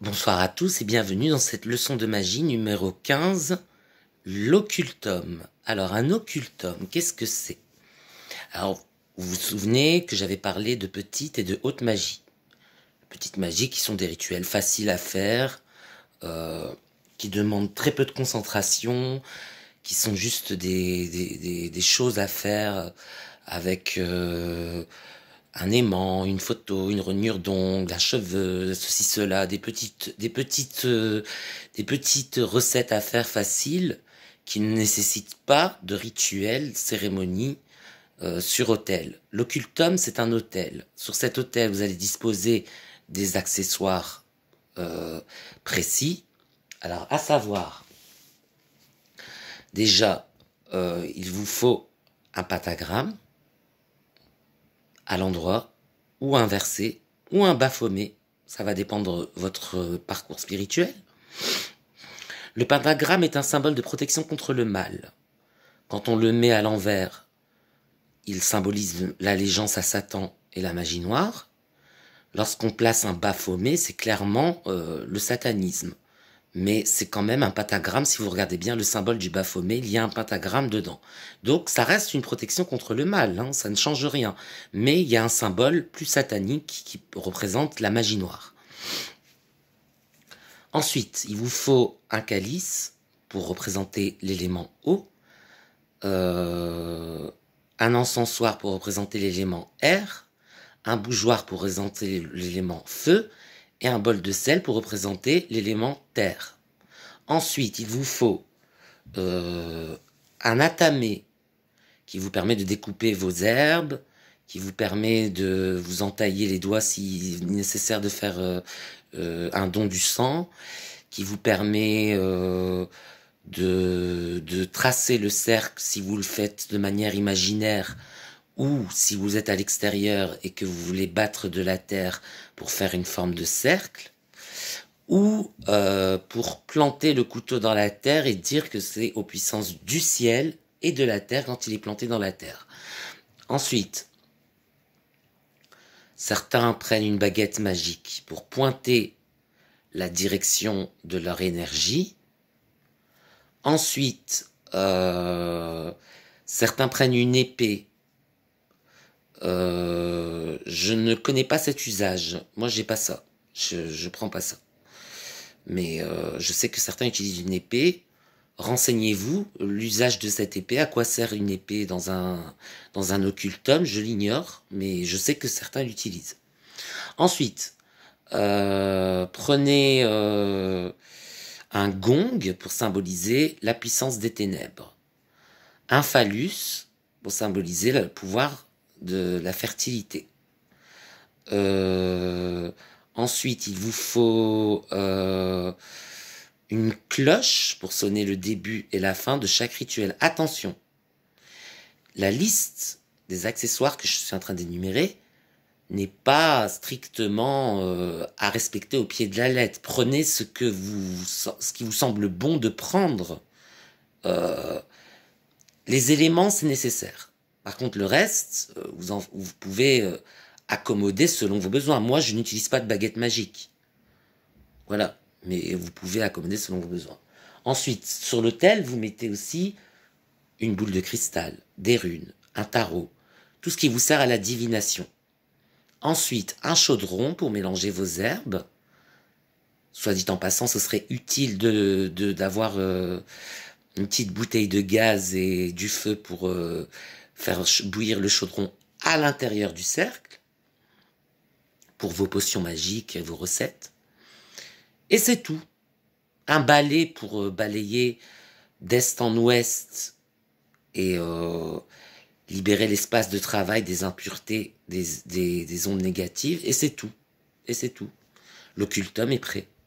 Bonsoir à tous et bienvenue dans cette leçon de magie numéro 15, l'occultum. Alors un occultum, qu'est-ce que c'est Alors vous vous souvenez que j'avais parlé de petite et de haute magie. Petite magie qui sont des rituels faciles à faire, euh, qui demandent très peu de concentration, qui sont juste des, des, des, des choses à faire avec... Euh, un aimant, une photo, une rognure d'ongles, un cheveu, ceci, cela, des petites, des petites, euh, des petites recettes à faire faciles qui ne nécessitent pas de rituels, cérémonie euh, sur hôtel. L'occultum, c'est un hôtel. Sur cet hôtel, vous allez disposer des accessoires euh, précis. Alors, à savoir, déjà, il vous faut un pentagramme à l'endroit, ou inversé, ou un baphomet, Ça va dépendre de votre parcours spirituel. Le pentagramme est un symbole de protection contre le mal. Quand on le met à l'envers, il symbolise l'allégeance à Satan et la magie noire. Lorsqu'on place un baphomet, c'est clairement euh, le satanisme mais c'est quand même un pentagramme. Si vous regardez bien le symbole du Baphomet, il y a un pentagramme dedans. Donc ça reste une protection contre le mal, hein, ça ne change rien. Mais il y a un symbole plus satanique qui représente la magie noire. Ensuite, il vous faut un calice pour représenter l'élément eau, euh, un encensoir pour représenter l'élément air, un bougeoir pour représenter l'élément feu et un bol de sel pour représenter l'élément terre. Ensuite, il vous faut euh, un atamé qui vous permet de découper vos herbes, qui vous permet de vous entailler les doigts si nécessaire de faire euh, euh, un don du sang, qui vous permet de, de tracer le cercle si vous le faites de manière imaginaire ou si vous êtes à l'extérieur et que vous voulez battre de la terre pour faire une forme de cercle, ou euh, pour planter le couteau dans la terre et dire que c'est aux puissances du ciel et de la terre quand il est planté dans la terre. Ensuite, certains prennent une baguette magique pour pointer la direction de leur énergie. Ensuite, euh, certains prennent une épée euh, je ne connais pas cet usage. Moi, j'ai pas ça. Je, je prends pas ça. Mais euh, je sais que certains utilisent une épée. Renseignez-vous l'usage de cette épée. À quoi sert une épée dans un dans un occultum Je l'ignore, mais je sais que certains l'utilisent. Ensuite, euh, prenez un gong pour symboliser la puissance des ténèbres, un phallus pour symboliser le pouvoir de la fertilité. Euh, ensuite, il vous faut euh, une cloche pour sonner le début et la fin de chaque rituel. Attention, la liste des accessoires que je suis en train d'énumérer n'est pas strictement euh, à respecter au pied de la lettre. Prenez ce, que vous, ce qui vous semble bon de prendre. les éléments, c'est nécessaire. Par contre, le reste, euh, vous, vous pouvez euh, accommoder selon vos besoins. Moi, je n'utilise pas de baguette magique. Voilà. Mais vous pouvez accommoder selon vos besoins. Ensuite, sur l'autel, vous mettez aussi une boule de cristal, des runes, un tarot, tout ce qui vous sert à la divination. Ensuite, un chaudron pour mélanger vos herbes. Soit dit en passant, ce serait utile de d'avoir euh, une petite bouteille de gaz et du feu pour euh, faire bouillir le chaudron à l'intérieur du cercle pour vos potions magiques et vos recettes. Et c'est tout. Un balai pour euh, balayer d'est en ouest et euh, libérer l'espace de travail des impuretés, des, des ondes négatives. Et c'est tout. Et c'est tout. L'occultum est prêt.